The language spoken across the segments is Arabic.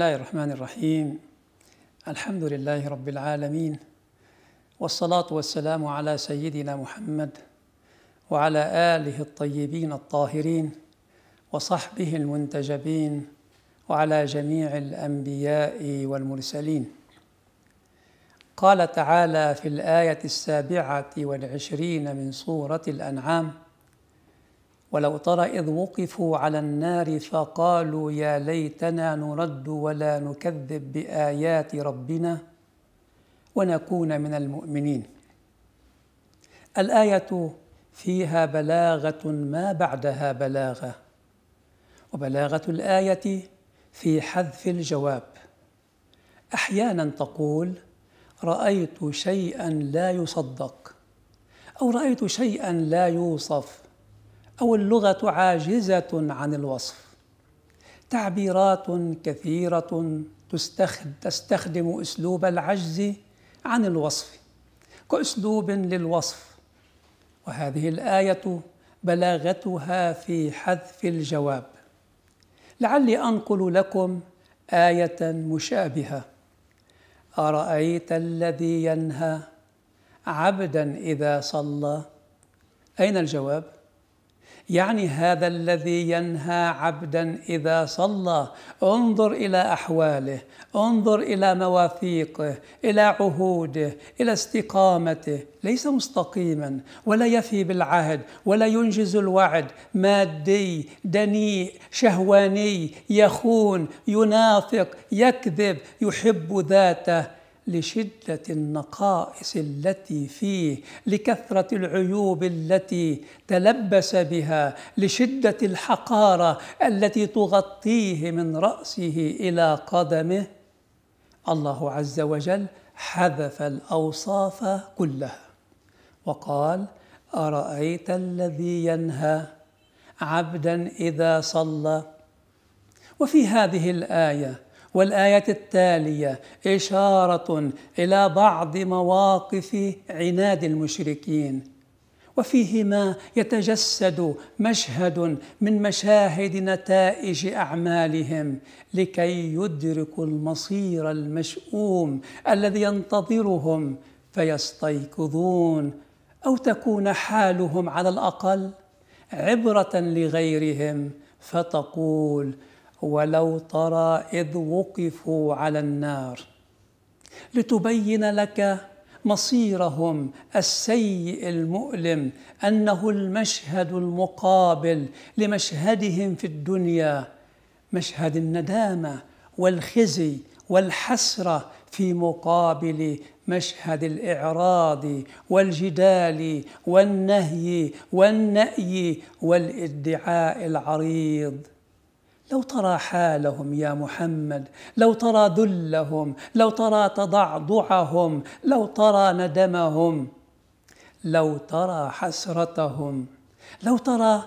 الله الرحمن الرحيم الحمد لله رب العالمين والصلاة والسلام على سيدنا محمد وعلى آله الطيبين الطاهرين وصحبه المنتجبين وعلى جميع الأنبياء والمرسلين قال تعالى في الآية السابعة والعشرين من سورة الأنعام ولو ترى إذ وقفوا على النار فقالوا يا ليتنا نرد ولا نكذب بآيات ربنا ونكون من المؤمنين. الآية فيها بلاغة ما بعدها بلاغة، وبلاغة الآية في حذف الجواب. أحيانا تقول: رأيت شيئا لا يصدق، أو رأيت شيئا لا يوصف، أو اللغة عاجزة عن الوصف تعبيرات كثيرة تستخدم أسلوب العجز عن الوصف كأسلوب للوصف وهذه الآية بلاغتها في حذف الجواب لعلي أنقل لكم آية مشابهة أرأيت الذي ينهى عبدا إذا صلى أين الجواب؟ يعني هذا الذي ينهى عبدا اذا صلى انظر الى احواله انظر الى مواثيقه الى عهوده الى استقامته ليس مستقيما ولا يفي بالعهد ولا ينجز الوعد مادي دنيء شهواني يخون ينافق يكذب يحب ذاته لشدة النقائص التي فيه لكثرة العيوب التي تلبس بها لشدة الحقارة التي تغطيه من رأسه إلى قدمه الله عز وجل حذف الأوصاف كلها وقال أرأيت الذي ينهى عبدا إذا صلى وفي هذه الآية والآية التالية إشارة إلى بعض مواقف عناد المشركين وفيهما يتجسد مشهد من مشاهد نتائج اعمالهم لكي يدركوا المصير المشؤوم الذي ينتظرهم فيستيقظون او تكون حالهم على الاقل عبره لغيرهم فتقول ولو ترى إذ وقفوا على النار لتبين لك مصيرهم السيء المؤلم أنه المشهد المقابل لمشهدهم في الدنيا مشهد الندامة والخزي والحسرة في مقابل مشهد الإعراض والجدال والنهي والنأي والادعاء العريض لو ترى حالهم يا محمد لو ترى ذلهم لو ترى تضعضعهم لو ترى ندمهم لو ترى حسرتهم لو ترى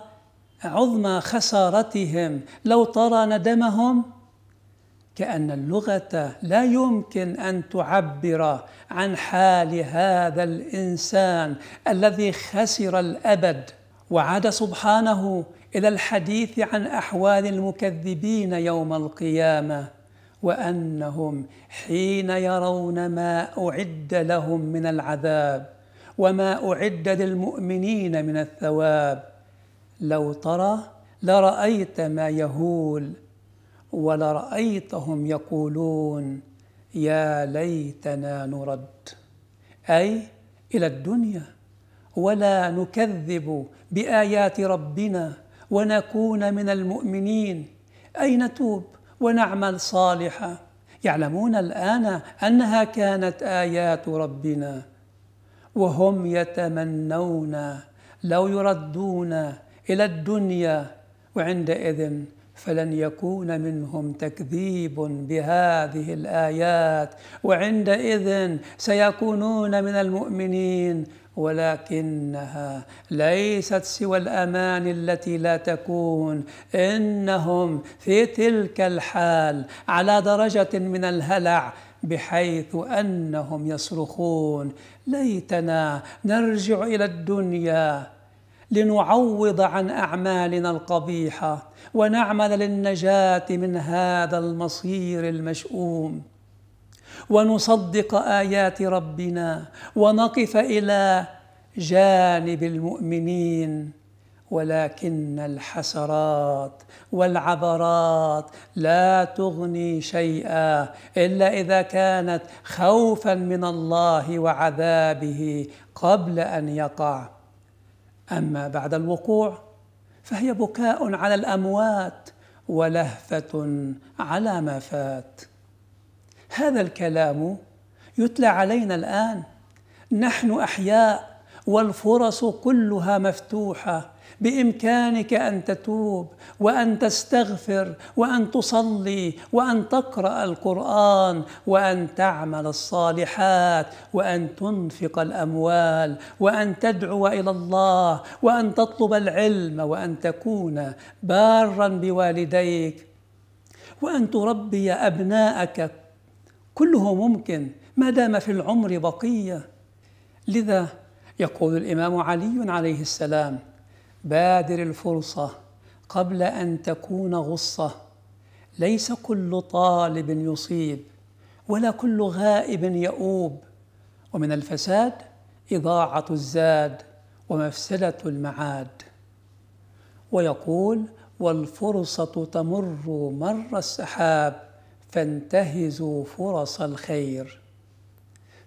عظمى خسارتهم لو ترى ندمهم كان اللغه لا يمكن ان تعبر عن حال هذا الانسان الذي خسر الابد وعاد سبحانه الى الحديث عن احوال المكذبين يوم القيامه وانهم حين يرون ما اعد لهم من العذاب وما اعد للمؤمنين من الثواب لو ترى لرايت ما يهول ولرايتهم يقولون يا ليتنا نرد اي الى الدنيا ولا نكذب بايات ربنا ونكون من المؤمنين أي نتوب ونعمل صالحا يعلمون الآن أنها كانت آيات ربنا وهم يتمنون لو يردون إلى الدنيا وعندئذ فلن يكون منهم تكذيب بهذه الايات وعندئذ سيكونون من المؤمنين ولكنها ليست سوى الأمان التي لا تكون إنهم في تلك الحال على درجة من الهلع بحيث أنهم يصرخون ليتنا نرجع إلى الدنيا لنعوض عن اعمالنا القبيحه ونعمل للنجاه من هذا المصير المشؤوم ونصدق ايات ربنا ونقف الى جانب المؤمنين ولكن الحسرات والعبرات لا تغني شيئا الا اذا كانت خوفا من الله وعذابه قبل ان يقع أما بعد الوقوع فهي بكاء على الأموات ولهفة على ما فات هذا الكلام يتلى علينا الآن نحن أحياء والفرص كلها مفتوحه بامكانك ان تتوب وان تستغفر وان تصلي وان تقرا القران وان تعمل الصالحات وان تنفق الاموال وان تدعو الى الله وان تطلب العلم وان تكون بارا بوالديك وان تربي ابناءك كله ممكن ما دام في العمر بقيه لذا يقول الإمام علي عليه السلام بادر الفرصة قبل أن تكون غصة ليس كل طالب يصيب ولا كل غائب يؤوب ومن الفساد إضاعة الزاد ومفسدة المعاد ويقول والفرصة تمر مر السحاب فانتهزوا فرص الخير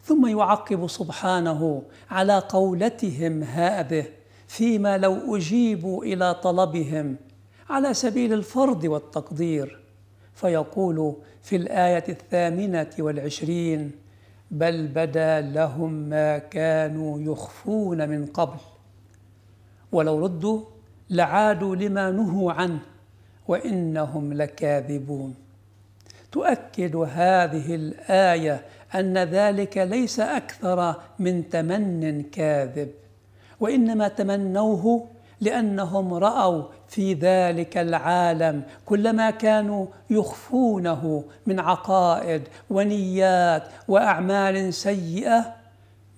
ثم يعقب سبحانه على قولتهم هذه فيما لو اجيبوا الى طلبهم على سبيل الفرض والتقدير فيقول في الايه الثامنه والعشرين بل بدا لهم ما كانوا يخفون من قبل ولو ردوا لعادوا لما نهوا عنه وانهم لكاذبون تؤكد هذه الايه ان ذلك ليس اكثر من تمن كاذب وانما تمنوه لانهم راوا في ذلك العالم كل ما كانوا يخفونه من عقائد ونيات واعمال سيئه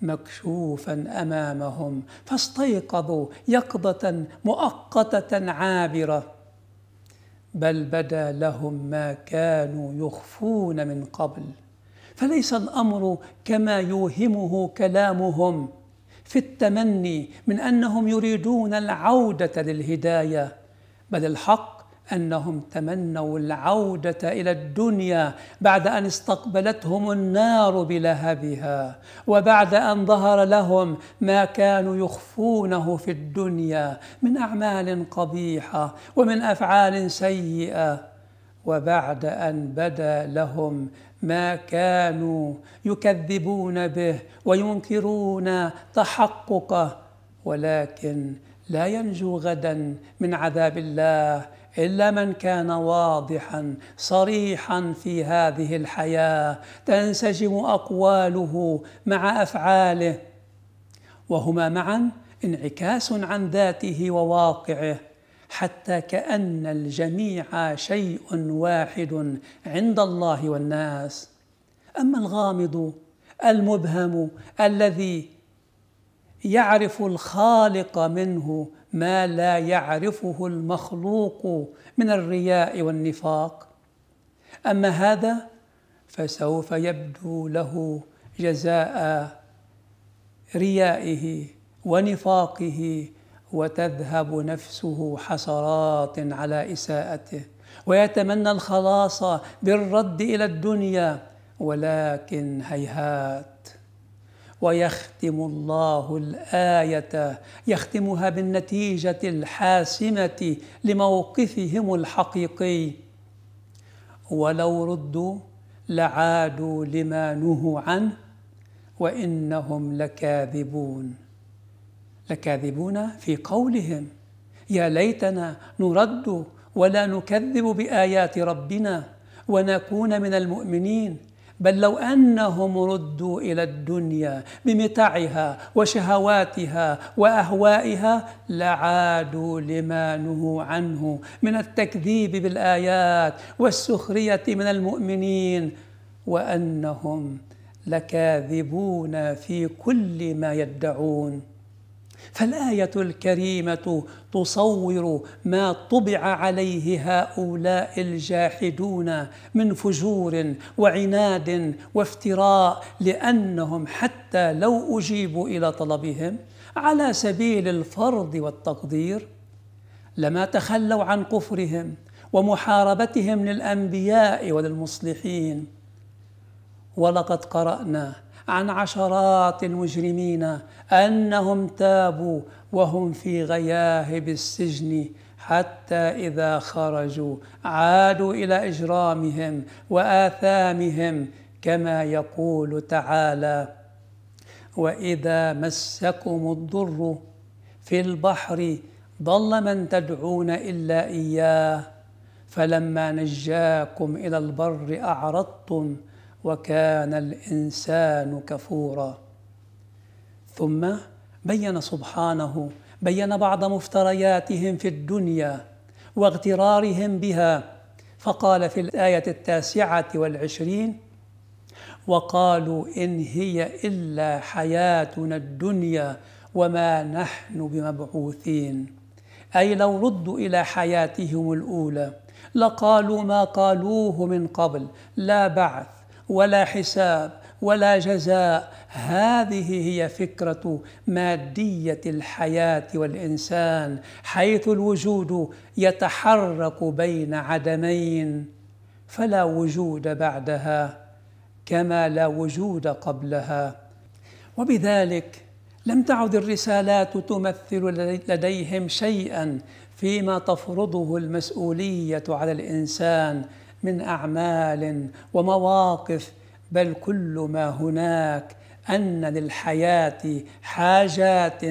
مكشوفا امامهم فاستيقظوا يقظه مؤقته عابره بل بدا لهم ما كانوا يخفون من قبل فليس الامر كما يوهمه كلامهم في التمني من انهم يريدون العوده للهدايه بل الحق انهم تمنوا العوده الى الدنيا بعد ان استقبلتهم النار بلهبها وبعد ان ظهر لهم ما كانوا يخفونه في الدنيا من اعمال قبيحه ومن افعال سيئه وبعد ان بدا لهم ما كانوا يكذبون به وينكرون تحققه ولكن لا ينجو غدا من عذاب الله إلا من كان واضحا صريحا في هذه الحياة تنسجم أقواله مع أفعاله وهما معا انعكاس عن ذاته وواقعه حتى كأن الجميع شيء واحد عند الله والناس أما الغامض المبهم الذي يعرف الخالق منه ما لا يعرفه المخلوق من الرياء والنفاق اما هذا فسوف يبدو له جزاء ريائه ونفاقه وتذهب نفسه حسرات على اساءته ويتمنى الخلاص بالرد الى الدنيا ولكن هيهات ويختم الله الايه يختمها بالنتيجه الحاسمه لموقفهم الحقيقي ولو ردوا لعادوا لما نهوا عنه وانهم لكاذبون لكاذبون في قولهم يا ليتنا نرد ولا نكذب بايات ربنا ونكون من المؤمنين بل لو انهم ردوا الى الدنيا بمتعها وشهواتها واهوائها لعادوا لما نهوا عنه من التكذيب بالايات والسخريه من المؤمنين وانهم لكاذبون في كل ما يدعون فالايه الكريمه تصور ما طبع عليه هؤلاء الجاحدون من فجور وعناد وافتراء لانهم حتى لو اجيبوا الى طلبهم على سبيل الفرض والتقدير لما تخلوا عن كفرهم ومحاربتهم للانبياء وللمصلحين ولقد قرانا عن عشرات المجرمين انهم تابوا وهم في غياهب السجن حتى اذا خرجوا عادوا الى اجرامهم واثامهم كما يقول تعالى واذا مسكم الضر في البحر ضل من تدعون الا اياه فلما نجاكم الى البر اعرضتم وكان الانسان كفورا ثم بين سبحانه بين بعض مفترياتهم في الدنيا واغترارهم بها فقال في الايه التاسعه والعشرين وقالوا ان هي الا حياتنا الدنيا وما نحن بمبعوثين اي لو ردوا الى حياتهم الاولى لقالوا ما قالوه من قبل لا بعث ولا حساب ولا جزاء هذه هي فكره ماديه الحياه والانسان حيث الوجود يتحرك بين عدمين فلا وجود بعدها كما لا وجود قبلها وبذلك لم تعد الرسالات تمثل لديهم شيئا فيما تفرضه المسؤوليه على الانسان من اعمال ومواقف بل كل ما هناك ان للحياه حاجات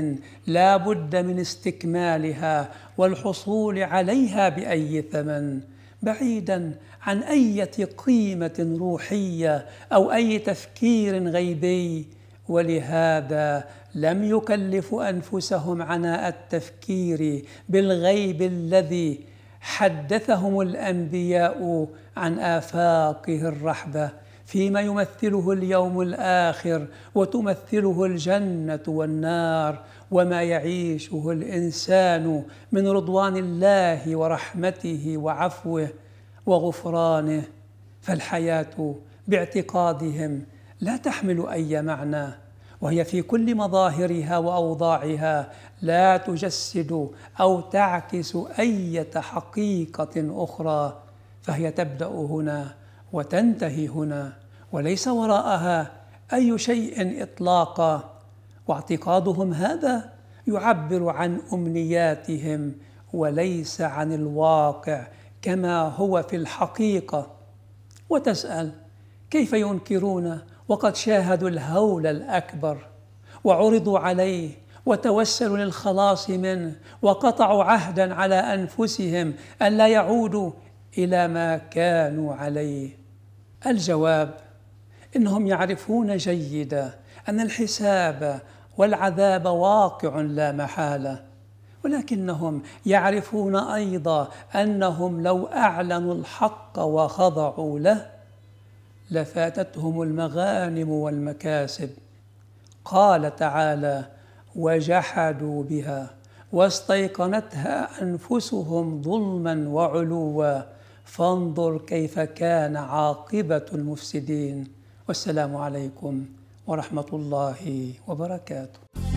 لا بد من استكمالها والحصول عليها باي ثمن بعيدا عن اي قيمه روحيه او اي تفكير غيبي ولهذا لم يكلف انفسهم عناء التفكير بالغيب الذي حدثهم الانبياء عن افاقه الرحبه فيما يمثله اليوم الاخر وتمثله الجنه والنار وما يعيشه الانسان من رضوان الله ورحمته وعفوه وغفرانه فالحياه باعتقادهم لا تحمل اي معنى وهي في كل مظاهرها واوضاعها لا تجسد او تعكس اي حقيقه اخرى فهي تبدا هنا وتنتهي هنا وليس وراءها اي شيء اطلاقا واعتقادهم هذا يعبر عن امنياتهم وليس عن الواقع كما هو في الحقيقه وتسال كيف ينكرون وقد شاهدوا الهول الأكبر وعرضوا عليه وتوسلوا للخلاص منه وقطعوا عهدا على أنفسهم ألا يعودوا إلى ما كانوا عليه الجواب إنهم يعرفون جيدا أن الحساب والعذاب واقع لا محاله ولكنهم يعرفون ايضا انهم لو اعلنوا الحق وخضعوا له لفاتتهم المغانم والمكاسب قال تعالى وجحدوا بها واستيقنتها انفسهم ظلما وعلوا فانظر كيف كان عاقبه المفسدين والسلام عليكم ورحمه الله وبركاته